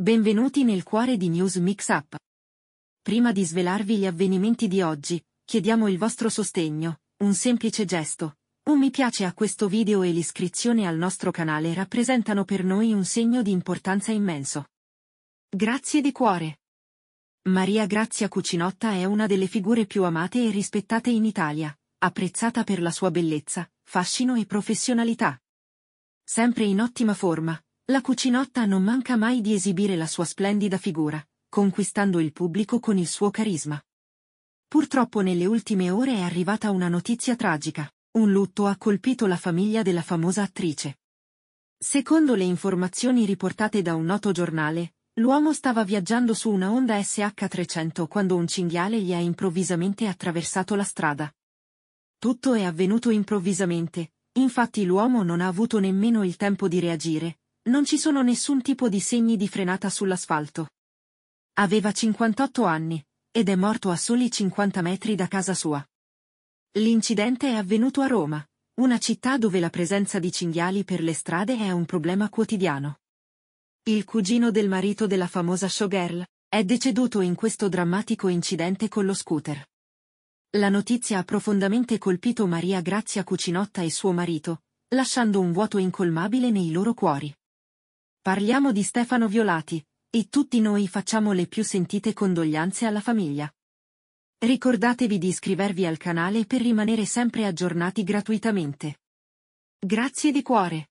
Benvenuti nel cuore di News Mix Up. Prima di svelarvi gli avvenimenti di oggi, chiediamo il vostro sostegno, un semplice gesto. Un mi piace a questo video e l'iscrizione al nostro canale rappresentano per noi un segno di importanza immenso. Grazie di cuore. Maria Grazia Cucinotta è una delle figure più amate e rispettate in Italia, apprezzata per la sua bellezza, fascino e professionalità. Sempre in ottima forma, la cucinotta non manca mai di esibire la sua splendida figura, conquistando il pubblico con il suo carisma. Purtroppo nelle ultime ore è arrivata una notizia tragica. Un lutto ha colpito la famiglia della famosa attrice. Secondo le informazioni riportate da un noto giornale, l'uomo stava viaggiando su una Honda SH300 quando un cinghiale gli ha improvvisamente attraversato la strada. Tutto è avvenuto improvvisamente, infatti l'uomo non ha avuto nemmeno il tempo di reagire, non ci sono nessun tipo di segni di frenata sull'asfalto. Aveva 58 anni, ed è morto a soli 50 metri da casa sua. L'incidente è avvenuto a Roma, una città dove la presenza di cinghiali per le strade è un problema quotidiano. Il cugino del marito della famosa showgirl è deceduto in questo drammatico incidente con lo scooter. La notizia ha profondamente colpito Maria Grazia Cucinotta e suo marito, lasciando un vuoto incolmabile nei loro cuori. Parliamo di Stefano Violati, e tutti noi facciamo le più sentite condoglianze alla famiglia. Ricordatevi di iscrivervi al canale per rimanere sempre aggiornati gratuitamente. Grazie di cuore.